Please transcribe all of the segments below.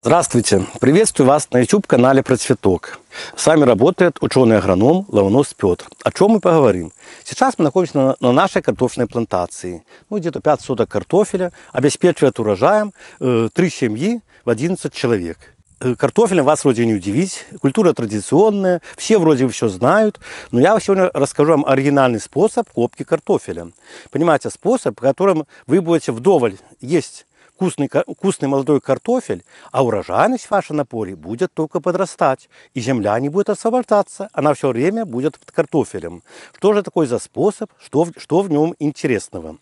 Здравствуйте! Приветствую вас на YouTube-канале «Про цветок». С вами работает ученый-агроном Лавонос Петр. О чем мы поговорим? Сейчас мы находимся на, нашей картофельной плантации. Ну, где-то 5 соток картофеля обеспечивает урожаем э, 3 семьи в 11 человек. Э, картофелем вас вроде не удивить, культура традиционная, все вроде все знают, но я сегодня расскажу вам оригинальный способ копки картофеля. Понимаете, способ, которым вы будете вдоволь есть вкусный, вкусный молодой картофель, а урожайность ваша на поле будет только подрастать, и земля не будет освобождаться, она все время будет под картофелем. Что же такое за способ, что, что в нем интересного?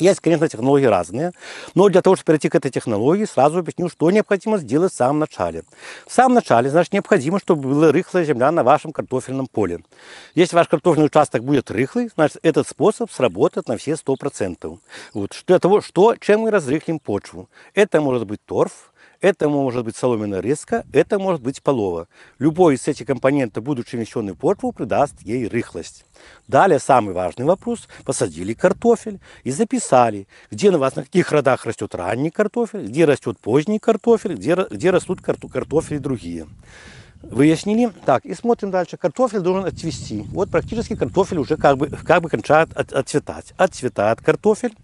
Есть, конечно, технологии разные, но для того, чтобы перейти к этой технологии, сразу объясню, что необходимо сделать в самом начале. В самом начале, значит, необходимо, чтобы была рыхлая земля на вашем картофельном поле. Если ваш картофельный участок будет рыхлый, значит, этот способ сработает на все 100%. Вот, для того, что, чем мы разрыхлим почву. Это может быть торф, это может быть соломенная резка, это может быть полова. Любой из этих компонентов, будучи внесенный в почву, придаст ей рыхлость. Далее самый важный вопрос. Посадили картофель и записали, где на вас, на каких родах растет ранний картофель, где растет поздний картофель, где, где растут картофель и другие. Выяснили? Так, и смотрим дальше. Картофель должен отцвести. Вот практически картофель уже как бы, как бы кончает от, отцветать. Отцветает картофель.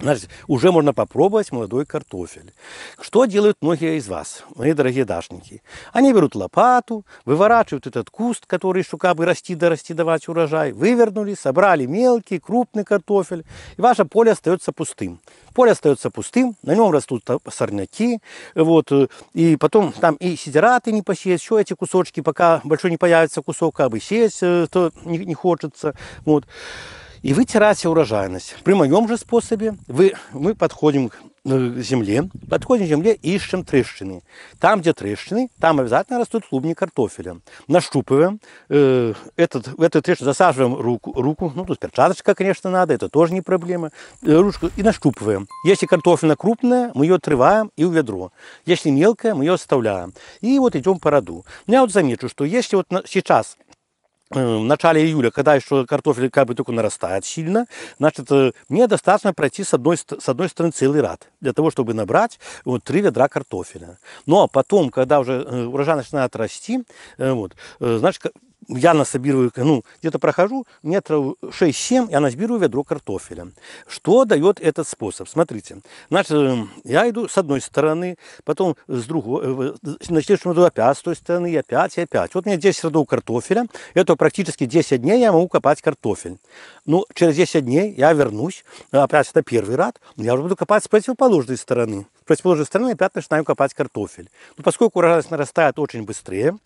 Значит, уже можно попробовать молодой картофель. Что делают многие из вас, мои дорогие дашники? Они берут лопату, выворачивают этот куст, который еще как бы расти да расти давать урожай, вывернули, собрали мелкий, крупный картофель, и ваше поле остается пустым. Поле остается пустым, на нем растут сорняки, вот, и потом там и сидераты не посеять, еще эти кусочки, пока большой не появится кусок, как бы сеять, э, то не, не хочется, вот. И вы теряете урожайность. При моем же способе вы, мы подходим к э, земле, подходим к земле и ищем трещины. Там, где трещины, там обязательно растут клубни картофеля. Нащупываем, э, этот, в эту трещину засаживаем руку, руку, ну тут перчаточка, конечно, надо, это тоже не проблема, э, ручку и нащупываем. Если картофельна крупная, мы ее отрываем и в ведро. Если мелкая, мы ее оставляем. И вот идем по роду. Я вот замечу, что если вот сейчас Э, в начале июля, когда еще картофель как бы только нарастает сильно, значит, э, мне достаточно пройти с одной, с одной стороны целый ряд, для того, чтобы набрать вот, три ведра картофеля. Но ну, а потом, когда уже э, урожай начинает расти, вот, значит, я насобирую, ну, где-то прохожу метров 6-7, я насбираю ведро картофеля. Что дает этот способ? Смотрите, значит, э, я иду с одной стороны, потом с другой, на следующем году опять с той стороны, и опять, и опять. Вот у меня 10 родов картофеля, это практически 10 дней я могу копать картофель. Ну, через 10 дней я вернусь, опять это первый рад, я уже буду копать с противоположной стороны. С противоположной стороны опять начинаю копать картофель. Ну, поскольку урожайность нарастает очень быстрее,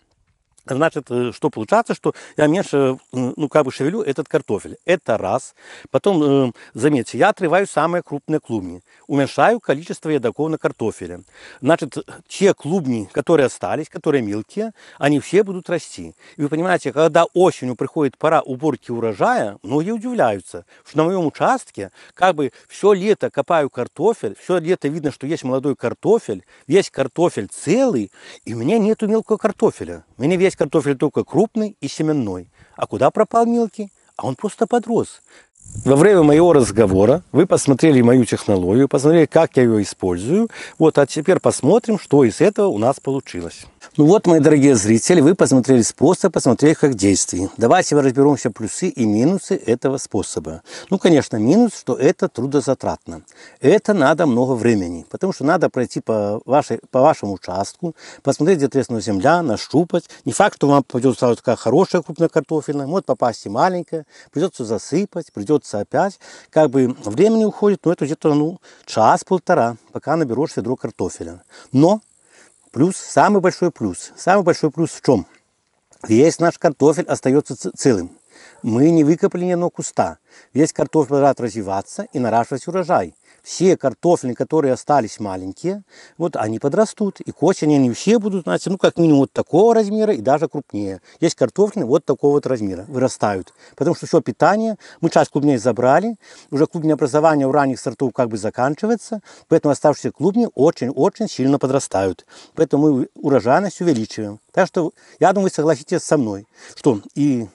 Значит, э, что получается, что я меньше, ну, как бы шевелю этот картофель. Это раз. Потом, э, заметьте, я отрываю самые крупные клубни. Уменьшаю количество едоков на картофеле. Значит, те клубни, которые остались, которые мелкие, они все будут расти. И вы понимаете, когда осенью приходит пора уборки урожая, многие удивляются, что на моем участке как бы все лето копаю картофель, все лето видно, что есть молодой картофель, весь картофель целый, и у меня нету мелкого картофеля. У меня весь картофель только крупный и семенной. А куда пропал мелкий? А он просто подрос. Во время моего разговора вы посмотрели мою технологию, посмотрели, как я ее использую. Вот, а теперь посмотрим, что из этого у нас получилось. Ну вот, мои дорогие зрители, вы посмотрели способ, посмотрели как действие. Давайте мы разберем разберемся плюсы и минусы этого способа. Ну, конечно, минус, что это трудозатратно. Это надо много времени, потому что надо пройти по, вашей, по вашему участку, посмотреть, где треснула земля, нащупать. Не факт, что вам пойдет сразу такая хорошая крупная картофельная, может попасть и маленькая, придется засыпать, придется опять. Как бы времени уходит, но ну, это где-то ну, час-полтора, пока наберешь ведро картофеля. Но Плюс, самый большой плюс. Самый большой плюс в чем? Весь наш картофель остается целым. Мы не выкопали ни одного куста. Весь картофель рад развиваться и наращивать урожай. Все картофели, которые остались маленькие, вот они подрастут. И кочани они все будут, значит, ну как минимум вот такого размера и даже крупнее. Есть картофели вот такого вот размера, вырастают. Потому что все питание, мы часть клубней забрали, уже клубень образования у ранних сортов как бы заканчивается, поэтому оставшиеся клубни очень-очень сильно подрастают. Поэтому мы урожайность увеличиваем. Так что, я думаю, вы согласитесь со мной, что и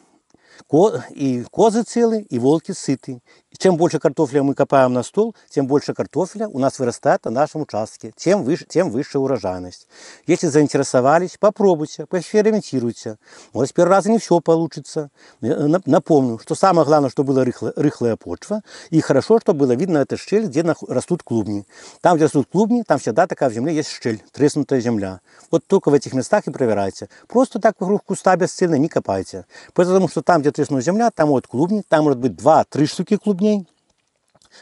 и козы цілі, и волки ситі чем больше картофеля мы копаем на стол, тем больше картофеля у нас вырастает на нашем участке, тем выше, тем выше урожайность. Если заинтересовались, попробуйте, поэкспериментируйте. Может, первый раз не все получится. Э, напомню, что самое главное, что была рыхлая, рыхлая почва, и хорошо, что было видно эта щель, где растут клубни. Там, где растут клубни, там всегда такая в земле есть щель, треснутая земля. Вот только в этих местах и проверяйте. Просто так вокруг куста бесцельно не копайте. Потому что там, где треснутая земля, там вот клубни, там может быть 2-3 штуки клубни, дней.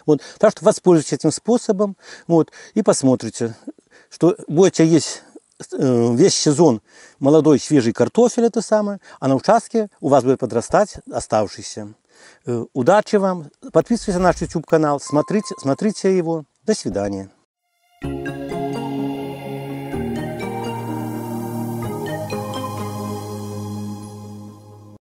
Вот. Так что воспользуйтесь этим способом вот, и посмотрите, что будете есть э, весь сезон молодой свежий картофель это самое, а на участке у вас будет подрастать оставшийся. Э, удачи вам, подписывайтесь на наш YouTube канал, смотрите, смотрите его. До свидания. thank you